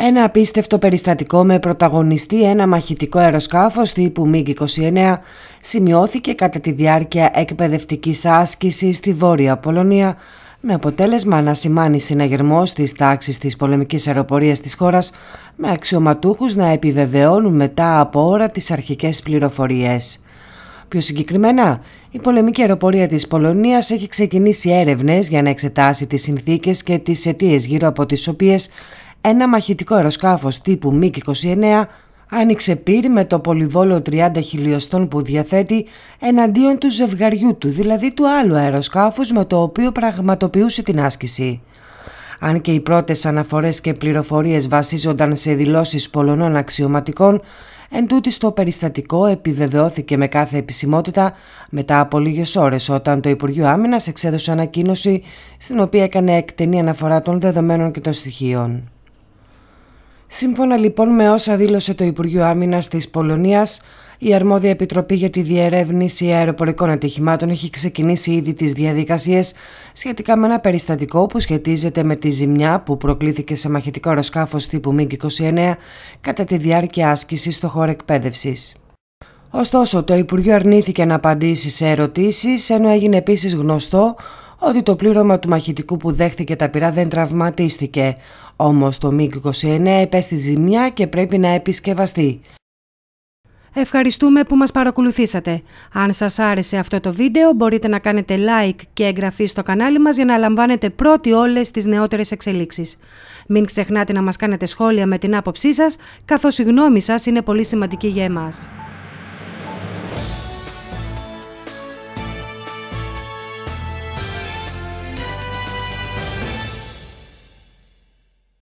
Ένα απίστευτο περιστατικό με πρωταγωνιστή ένα μαχητικό αεροσκάφος τύπου MiG-29 σημειώθηκε κατά τη διάρκεια εκπαιδευτικής άσκησης στη Βόρεια Πολωνία με αποτέλεσμα να σημάνει συναγερμό τη τάξη της πολεμικής αεροπορίας της χώρας, με αξιωματούχους να επιβεβαιώνουν μετά από ώρα τις αρχικές πληροφορίες. Πιο συγκεκριμένα, η πολεμική αεροπορία της Πολωνίας έχει ξεκινήσει έρευνες για να εξετάσει τις συνθήκες και τις αιτίες γύρω από τις οποίες ένα μαχητικό αεροσκάφος τύπου MiG-29 άνοιξε πύρη με το πολυβόλο 30 χιλιοστών που διαθέτει εναντίον του ζευγαριού του, δηλαδή του άλλου αεροσκάφους με το οποίο πραγματοποιούσε την άσκηση. Αν και οι πρώτες αναφορές και πληροφορίες βασίζονταν σε δηλώσεις πολωνών αξιωματικών, εν τούτη το περιστατικό επιβεβαιώθηκε με κάθε επισημότητα μετά από λίγες ώρες όταν το Υπουργείο Άμυνας εξέδωσε ανακοίνωση στην οποία έκανε εκτενή αναφορά των δεδομένων και των στοιχείων. Σύμφωνα λοιπόν με όσα δήλωσε το Υπουργείο Άμυνας της Πολωνίας, η αρμόδια Επιτροπή για τη Διερεύνηση Αεροπορικών Ατυχημάτων έχει ξεκινήσει ήδη τις διαδικασίες σχετικά με ένα περιστατικό που σχετίζεται με τη ζημιά που προκλήθηκε σε μαχητικό αεροσκάφος τύπου MiG-29 κατά τη διάρκεια άσκησης στο χώρο εκπαίδευσης. Ωστόσο, το Υπουργείο αρνήθηκε να απαντήσει σε ερωτήσεις, ενώ έγινε επίσης γνωστό ότι το πλήρωμα του μαχητικού που δέχθηκε τα πυρά δεν τραυματίστηκε. Όμως το ΜΙΚ-29 επέστη ζημιά και πρέπει να επισκευαστεί. Ευχαριστούμε που μας παρακολουθήσατε. Αν σας άρεσε αυτό το βίντεο μπορείτε να κάνετε like και εγγραφή στο κανάλι μας για να λαμβάνετε πρώτοι όλες τις νεότερες εξελίξεις. Μην ξεχνάτε να μας κάνετε σχόλια με την άποψή σας, καθώς η γνώμη σας είναι πολύ σημαντική για εμάς.